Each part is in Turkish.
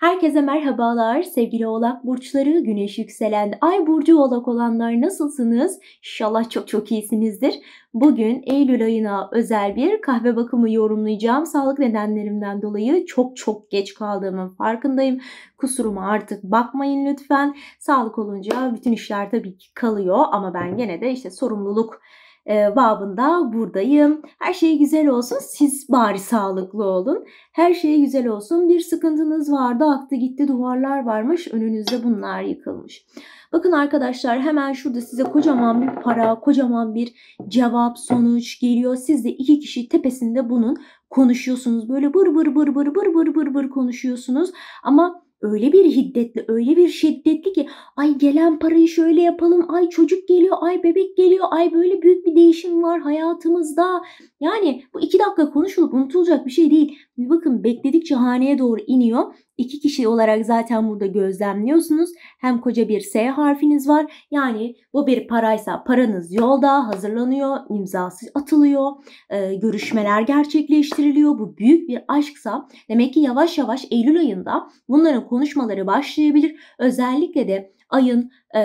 Herkese merhabalar sevgili oğlak burçları, güneş yükselen ay burcu oğlak olanlar nasılsınız? İnşallah çok çok iyisinizdir. Bugün Eylül ayına özel bir kahve bakımı yorumlayacağım. Sağlık nedenlerimden dolayı çok çok geç kaldığımın farkındayım. Kusuruma artık bakmayın lütfen. Sağlık olunca bütün işler tabii ki kalıyor ama ben gene de işte sorumluluk e, babında buradayım. Her şey güzel olsun. Siz bari sağlıklı olun. Her şey güzel olsun. Bir sıkıntınız vardı. Aktı gitti duvarlar varmış. Önünüzde bunlar yıkılmış. Bakın arkadaşlar hemen şurada size kocaman bir para, kocaman bir cevap, sonuç geliyor. Siz de iki kişi tepesinde bunun konuşuyorsunuz. Böyle bır bır bır bır bır bır bır bır konuşuyorsunuz. Ama öyle bir hiddetli, öyle bir şiddetli ki ay gelen parayı şöyle yapalım, ay çocuk geliyor, ay bebek geliyor, ay böyle büyük bir değişim var hayatımızda. Yani bu iki dakika konuşulup unutulacak bir şey değil. Bakın bekledikçe haneye doğru iniyor iki kişi olarak zaten burada gözlemliyorsunuz. Hem koca bir S harfiniz var. Yani bu bir paraysa paranız yolda hazırlanıyor, imzası atılıyor, e, görüşmeler gerçekleştiriliyor. Bu büyük bir aşksa demek ki yavaş yavaş Eylül ayında bunların konuşmaları başlayabilir. Özellikle de ayın e,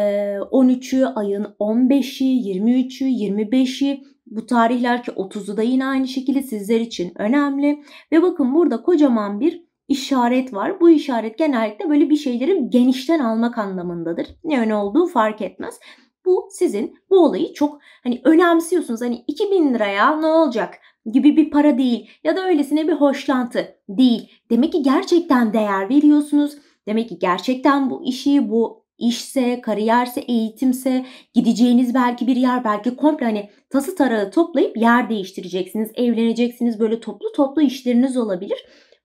13'ü, ayın 15'i, 23'ü, 25'i bu tarihler ki 30'u da yine aynı şekilde sizler için önemli. Ve bakın burada kocaman bir işaret var. Bu işaret genellikle böyle bir şeyleri genişten almak anlamındadır. Ne öne olduğu fark etmez. Bu sizin bu olayı çok hani önemsiyorsunuz. Hani 2000 liraya ne olacak gibi bir para değil ya da öylesine bir hoşlantı değil. Demek ki gerçekten değer veriyorsunuz. Demek ki gerçekten bu işi, bu işse, kariyerse, eğitimse, gideceğiniz belki bir yer, belki komple hani tası tarağı toplayıp yer değiştireceksiniz, evleneceksiniz. Böyle toplu toplu işleriniz olabilir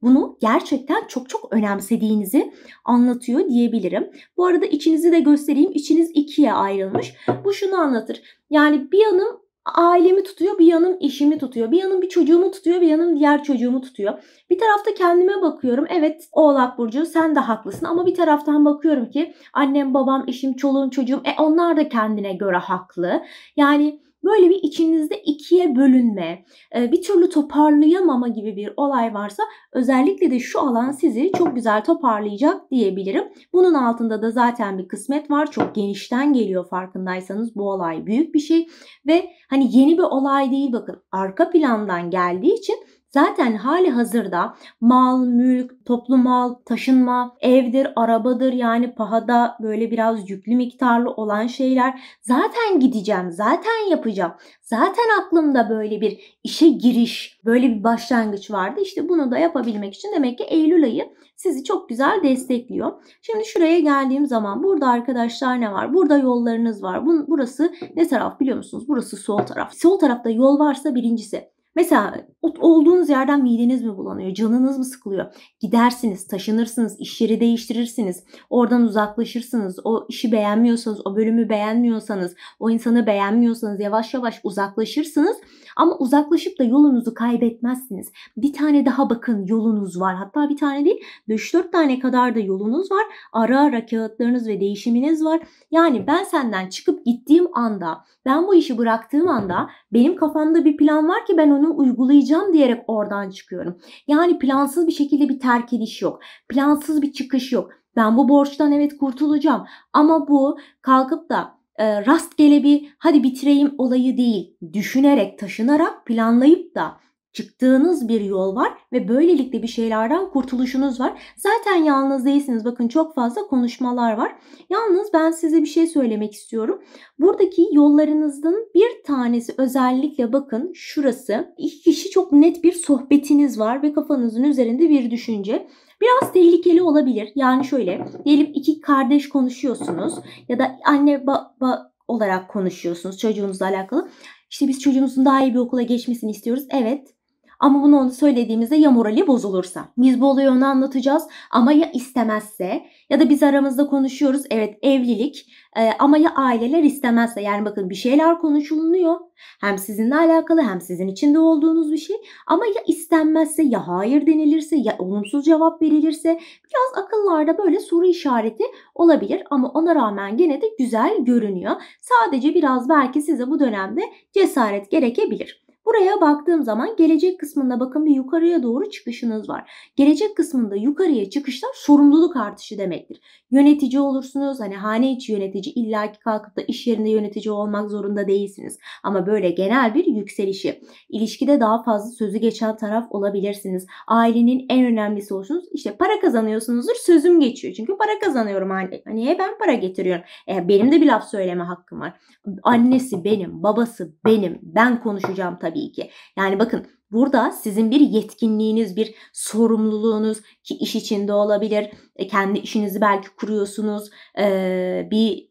bunu gerçekten çok çok önemsediğinizi anlatıyor diyebilirim. Bu arada içinizi de göstereyim. İçiniz ikiye ayrılmış. Bu şunu anlatır. Yani bir yanım ailemi tutuyor, bir yanım işimi tutuyor, bir yanım bir çocuğumu tutuyor, bir yanım diğer çocuğumu tutuyor. Bir tarafta kendime bakıyorum. Evet Oğlak Burcu sen de haklısın ama bir taraftan bakıyorum ki annem, babam, işim, çoluğum, çocuğum e onlar da kendine göre haklı. Yani böyle bir içinizde ikiye bölünme, e, bir türlü toparlayamama gibi bir olay varsa özellikle de şu alan sizi çok güzel toparlayacak diyebilirim. Bunun altında da zaten bir kısmet var. Çok genişten geliyor farkındaysanız bu olay büyük bir şey ve hani yeni bir olay değil bakın arka plandan geldiği için Zaten hali hazırda mal, mülk, toplu mal, taşınma, evdir, arabadır yani pahada böyle biraz yüklü miktarlı olan şeyler zaten gideceğim, zaten yapacağım. Zaten aklımda böyle bir işe giriş, böyle bir başlangıç vardı. İşte bunu da yapabilmek için demek ki Eylül ayı sizi çok güzel destekliyor. Şimdi şuraya geldiğim zaman burada arkadaşlar ne var? Burada yollarınız var. Burası ne taraf biliyor musunuz? Burası sol taraf. Sol tarafta yol varsa birincisi Mesela olduğunuz yerden mideniz mi bulanıyor, canınız mı sıkılıyor? Gidersiniz, taşınırsınız, iş yeri değiştirirsiniz, oradan uzaklaşırsınız. O işi beğenmiyorsanız, o bölümü beğenmiyorsanız, o insanı beğenmiyorsanız yavaş yavaş uzaklaşırsınız. Ama uzaklaşıp da yolunuzu kaybetmezsiniz. Bir tane daha bakın yolunuz var. Hatta bir tane değil, 3-4 tane kadar da yolunuz var. Ara ara kağıtlarınız ve değişiminiz var. Yani ben senden çıkıp gittiğim anda, ben bu işi bıraktığım anda benim kafamda bir plan var ki ben onu planını uygulayacağım diyerek oradan çıkıyorum. Yani plansız bir şekilde bir terk ediş yok. Plansız bir çıkış yok. Ben bu borçtan evet kurtulacağım ama bu kalkıp da e, rastgele bir hadi bitireyim olayı değil. Düşünerek, taşınarak, planlayıp da çıktığınız bir yol var ve böylelikle bir şeylerden kurtuluşunuz var. Zaten yalnız değilsiniz. Bakın çok fazla konuşmalar var. Yalnız ben size bir şey söylemek istiyorum. Buradaki yollarınızın bir tanesi özellikle bakın şurası. İki kişi çok net bir sohbetiniz var ve kafanızın üzerinde bir düşünce biraz tehlikeli olabilir. Yani şöyle diyelim iki kardeş konuşuyorsunuz ya da anne baba olarak konuşuyorsunuz çocuğunuzla alakalı. İşte biz çocuğumuzun daha iyi bir okula geçmesini istiyoruz. Evet ama bunu onu söylediğimizde ya morali bozulursa. Biz bu olayı ona anlatacağız ama ya istemezse ya da biz aramızda konuşuyoruz. Evet evlilik e, ama ya aileler istemezse. Yani bakın bir şeyler konuşulunuyor. Hem sizinle alakalı hem sizin içinde olduğunuz bir şey. Ama ya istenmezse ya hayır denilirse ya olumsuz cevap verilirse biraz akıllarda böyle soru işareti olabilir. Ama ona rağmen gene de güzel görünüyor. Sadece biraz belki size bu dönemde cesaret gerekebilir. Buraya baktığım zaman gelecek kısmında bakın bir yukarıya doğru çıkışınız var. Gelecek kısmında yukarıya çıkışlar sorumluluk artışı demektir. Yönetici olursunuz. Hani hane içi yönetici illaki kalkıp da iş yerinde yönetici olmak zorunda değilsiniz. Ama böyle genel bir yükselişi. İlişkide daha fazla sözü geçen taraf olabilirsiniz. Ailenin en önemlisi olursunuz. İşte para kazanıyorsunuzdur sözüm geçiyor. Çünkü para kazanıyorum hani. Hani ben para getiriyorum. E, benim de bir laf söyleme hakkım var. Annesi benim, babası benim. Ben konuşacağım tabii tabii ki. Yani bakın burada sizin bir yetkinliğiniz, bir sorumluluğunuz ki iş içinde olabilir. E, kendi işinizi belki kuruyorsunuz. E, bir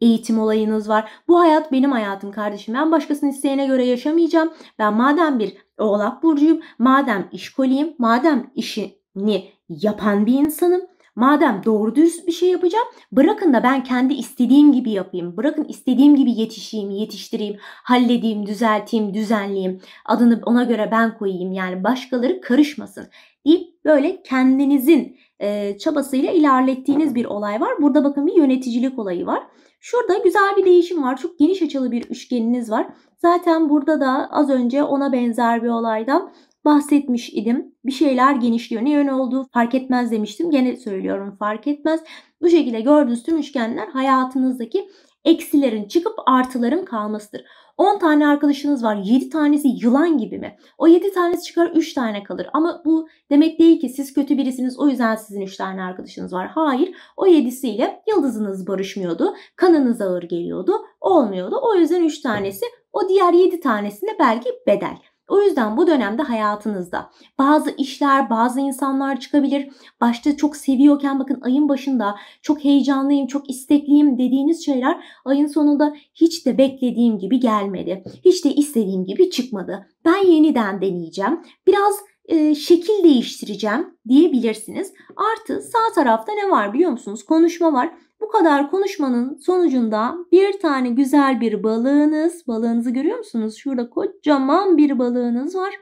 eğitim olayınız var. Bu hayat benim hayatım kardeşim. Ben başkasının isteğine göre yaşamayacağım. Ben madem bir oğlak burcuyum, madem işkoliyim, madem işini yapan bir insanım Madem doğru dürüst bir şey yapacağım bırakın da ben kendi istediğim gibi yapayım. Bırakın istediğim gibi yetişeyim, yetiştireyim, halledeyim, düzelteyim, düzenleyeyim. Adını ona göre ben koyayım yani başkaları karışmasın deyip böyle kendinizin e, çabasıyla ilerlettiğiniz bir olay var. Burada bakın bir yöneticilik olayı var. Şurada güzel bir değişim var. Çok geniş açılı bir üçgeniniz var. Zaten burada da az önce ona benzer bir olaydan bahsetmiş idim. Bir şeyler genişliyor. Ne yön olduğu fark etmez demiştim. Gene söylüyorum fark etmez. Bu şekilde gördüğünüz tüm üçgenler hayatınızdaki eksilerin çıkıp artıların kalmasıdır. 10 tane arkadaşınız var. 7 tanesi yılan gibi mi? O 7 tanesi çıkar 3 tane kalır. Ama bu demek değil ki siz kötü birisiniz o yüzden sizin 3 tane arkadaşınız var. Hayır. O 7'siyle yıldızınız barışmıyordu. Kanınız ağır geliyordu. Olmuyordu. O yüzden 3 tanesi o diğer 7 tanesine belki bedel. O yüzden bu dönemde hayatınızda bazı işler, bazı insanlar çıkabilir. Başta çok seviyorken bakın ayın başında çok heyecanlıyım, çok istekliyim dediğiniz şeyler ayın sonunda hiç de beklediğim gibi gelmedi. Hiç de istediğim gibi çıkmadı. Ben yeniden deneyeceğim. Biraz e, şekil değiştireceğim diyebilirsiniz. Artı sağ tarafta ne var biliyor musunuz? Konuşma var. Bu kadar konuşmanın sonucunda bir tane güzel bir balığınız, balığınızı görüyor musunuz? Şurada kocaman bir balığınız var.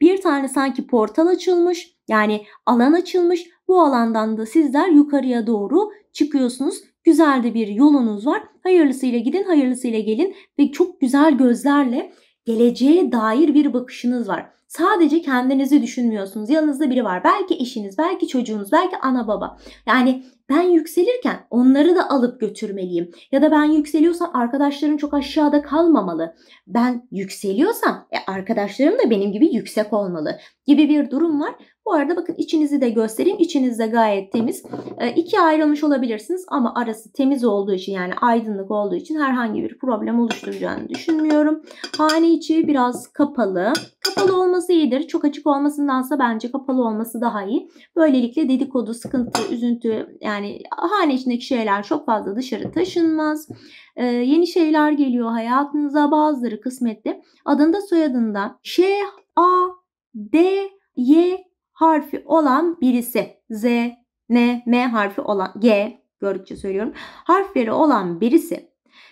Bir tane sanki portal açılmış, yani alan açılmış. Bu alandan da sizler yukarıya doğru çıkıyorsunuz. Güzel de bir yolunuz var. Hayırlısıyla gidin, hayırlısıyla gelin ve çok güzel gözlerle geleceğe dair bir bakışınız var. Sadece kendinizi düşünmüyorsunuz. Yanınızda biri var. Belki eşiniz, belki çocuğunuz, belki ana baba. Yani ben yükselirken onları da alıp götürmeliyim. Ya da ben yükseliyorsam arkadaşlarım çok aşağıda kalmamalı. Ben yükseliyorsam e, arkadaşlarım da benim gibi yüksek olmalı gibi bir durum var. Bu arada bakın içinizi de göstereyim. İçiniz de gayet temiz. E, ikiye ayrılmış olabilirsiniz ama arası temiz olduğu için yani aydınlık olduğu için herhangi bir problem oluşturacağını düşünmüyorum. Hane içi biraz kapalı. Kapalı olması iyidir. Çok açık olmasındansa bence kapalı olması daha iyi. Böylelikle dedikodu, sıkıntı, üzüntü yani yani hane içindeki şeyler çok fazla dışarı taşınmaz. Ee, yeni şeyler geliyor hayatınıza bazıları kısmetli. Adında soyadında Ş, A, D, Y harfi olan birisi. Z, N, M harfi olan G gördükçe söylüyorum. Harfleri olan birisi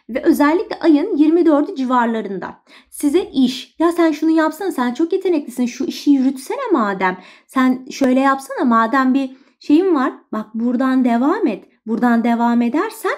ve özellikle ayın 24'ü civarlarında size iş ya sen şunu yapsana sen çok yeteneklisin şu işi yürütsene madem sen şöyle yapsana madem bir Şeyim var. Bak buradan devam et. Buradan devam edersen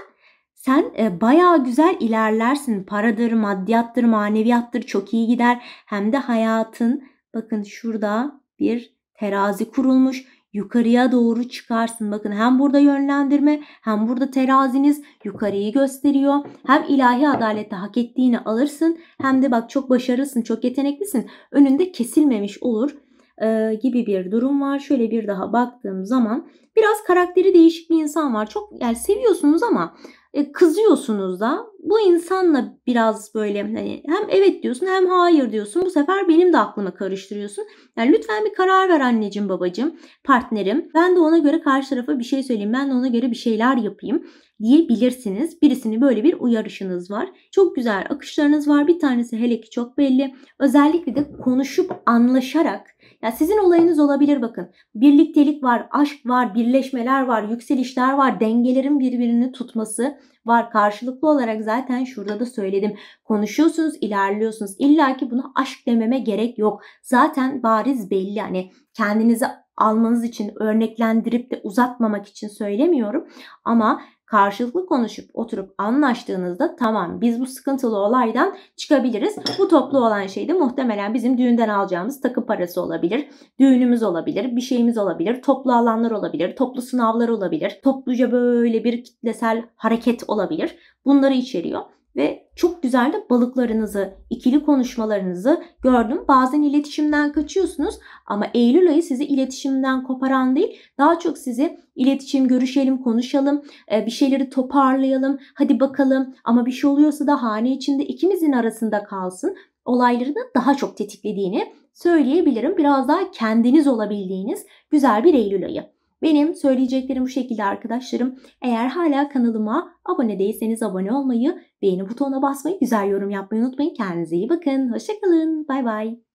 sen e, bayağı güzel ilerlersin. Paradır, maddiyattır, maneviyattır çok iyi gider. Hem de hayatın bakın şurada bir terazi kurulmuş. Yukarıya doğru çıkarsın. Bakın hem burada yönlendirme hem burada teraziniz yukarıyı gösteriyor. Hem ilahi adalette hak ettiğini alırsın hem de bak çok başarılısın, çok yeteneklisin. Önünde kesilmemiş olur e, gibi bir durum var. Şöyle bir daha baktığım zaman biraz karakteri değişik bir insan var. Çok yani seviyorsunuz ama e, kızıyorsunuz da bu insanla biraz böyle hani hem evet diyorsun hem hayır diyorsun. Bu sefer benim de aklıma karıştırıyorsun. Yani lütfen bir karar ver anneciğim babacığım partnerim. Ben de ona göre karşı tarafa bir şey söyleyeyim. Ben de ona göre bir şeyler yapayım diyebilirsiniz. Birisini böyle bir uyarışınız var. Çok güzel akışlarınız var. Bir tanesi hele ki çok belli. Özellikle de konuşup anlaşarak ya sizin olayınız olabilir bakın. Birliktelik var, aşk var, birleşmeler var, yükselişler var, dengelerin birbirini tutması var. Karşılıklı olarak zaten şurada da söyledim. Konuşuyorsunuz, ilerliyorsunuz. İlla ki buna aşk dememe gerek yok. Zaten bariz belli. Hani kendinizi almanız için örneklendirip de uzatmamak için söylemiyorum. Ama karşılıklı konuşup oturup anlaştığınızda tamam biz bu sıkıntılı olaydan çıkabiliriz. Bu toplu olan şey de muhtemelen bizim düğünden alacağımız takı parası olabilir. Düğünümüz olabilir, bir şeyimiz olabilir, toplu alanlar olabilir, toplu sınavlar olabilir, topluca böyle bir kitlesel hareket olabilir. Bunları içeriyor ve çok güzel de balıklarınızı, ikili konuşmalarınızı gördüm. Bazen iletişimden kaçıyorsunuz ama Eylül ayı sizi iletişimden koparan değil, daha çok sizi iletişim, görüşelim, konuşalım, e, bir şeyleri toparlayalım, hadi bakalım ama bir şey oluyorsa da hane içinde ikimizin arasında kalsın olayları da daha çok tetiklediğini söyleyebilirim. Biraz daha kendiniz olabildiğiniz güzel bir Eylül ayı. Benim söyleyeceklerim bu şekilde arkadaşlarım. Eğer hala kanalıma abone değilseniz abone olmayı, beğeni butonuna basmayı, güzel yorum yapmayı unutmayın. Kendinize iyi bakın. Hoşçakalın. Bay bay.